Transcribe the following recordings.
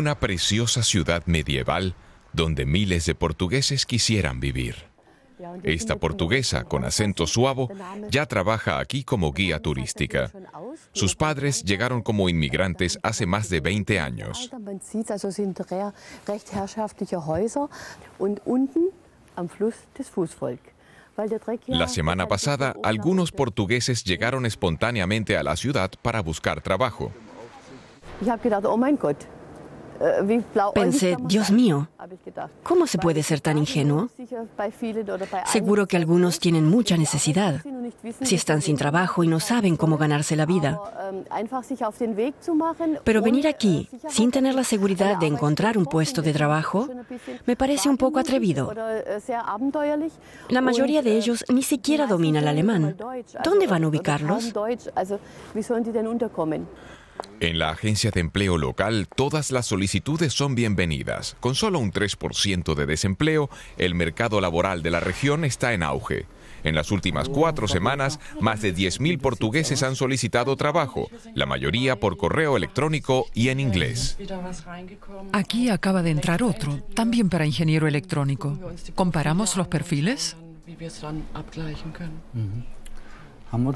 una preciosa ciudad medieval donde miles de portugueses quisieran vivir. Esta portuguesa, con acento suave ya trabaja aquí como guía turística. Sus padres llegaron como inmigrantes hace más de 20 años. La semana pasada, algunos portugueses llegaron espontáneamente a la ciudad para buscar trabajo. Pensé, Dios mío, ¿cómo se puede ser tan ingenuo? Seguro que algunos tienen mucha necesidad, si están sin trabajo y no saben cómo ganarse la vida. Pero venir aquí sin tener la seguridad de encontrar un puesto de trabajo me parece un poco atrevido. La mayoría de ellos ni siquiera domina el alemán. ¿Dónde van a ubicarlos? En la agencia de empleo local, todas las solicitudes son bienvenidas. Con solo un 3% de desempleo, el mercado laboral de la región está en auge. En las últimas cuatro semanas, más de 10.000 portugueses han solicitado trabajo, la mayoría por correo electrónico y en inglés. Aquí acaba de entrar otro, también para ingeniero electrónico. ¿Comparamos los perfiles?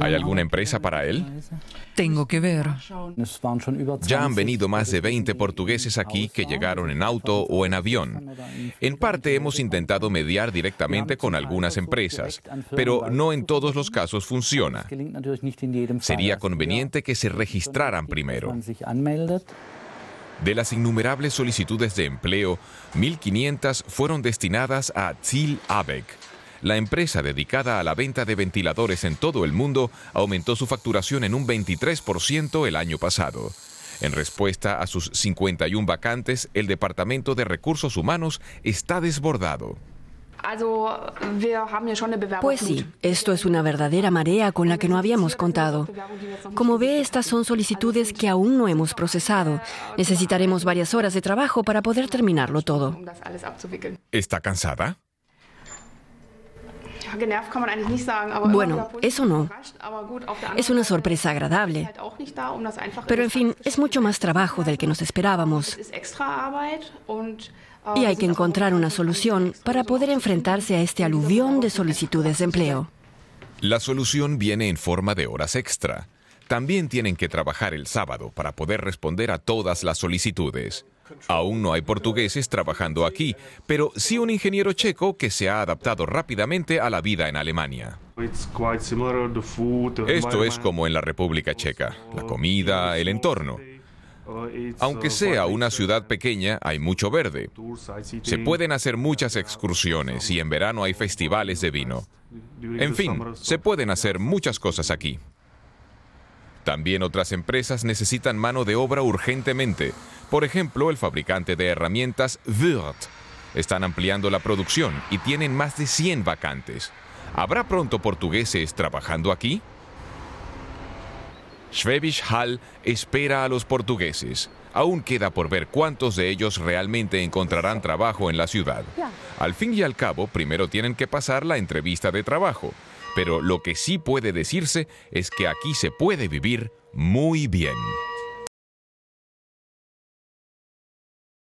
¿Hay alguna empresa para él? Tengo que ver. Ya han venido más de 20 portugueses aquí que llegaron en auto o en avión. En parte hemos intentado mediar directamente con algunas empresas, pero no en todos los casos funciona. Sería conveniente que se registraran primero. De las innumerables solicitudes de empleo, 1.500 fueron destinadas a Til Abec. La empresa dedicada a la venta de ventiladores en todo el mundo aumentó su facturación en un 23% el año pasado. En respuesta a sus 51 vacantes, el Departamento de Recursos Humanos está desbordado. Pues sí, esto es una verdadera marea con la que no habíamos contado. Como ve, estas son solicitudes que aún no hemos procesado. Necesitaremos varias horas de trabajo para poder terminarlo todo. Um ¿Está cansada? Bueno, eso no. Es una sorpresa agradable. Um Pero en fin, es mucho más trabajo del que nos esperábamos. Äh, y hay que encontrar una solución para poder enfrentarse a este aluvión de solicitudes de empleo. La solución viene en forma de horas extra. También tienen que trabajar el sábado para poder responder a todas las solicitudes. Aún no hay portugueses trabajando aquí, pero sí un ingeniero checo que se ha adaptado rápidamente a la vida en Alemania. Esto es como en la República Checa, la comida, el entorno. Uh, uh, Aunque sea una uh, ciudad pequeña, hay mucho verde. Se pueden hacer muchas excursiones y en verano hay festivales de vino. En fin, se pueden hacer muchas cosas aquí. También otras empresas necesitan mano de obra urgentemente. Por ejemplo, el fabricante de herramientas Wirt. Están ampliando la producción y tienen más de 100 vacantes. ¿Habrá pronto portugueses trabajando aquí? Schwäbisch Hall espera a los portugueses. Aún queda por ver cuántos de ellos realmente encontrarán trabajo en la ciudad. Al fin y al cabo, primero tienen que pasar la entrevista de trabajo pero lo que sí puede decirse es que aquí se puede vivir muy bien.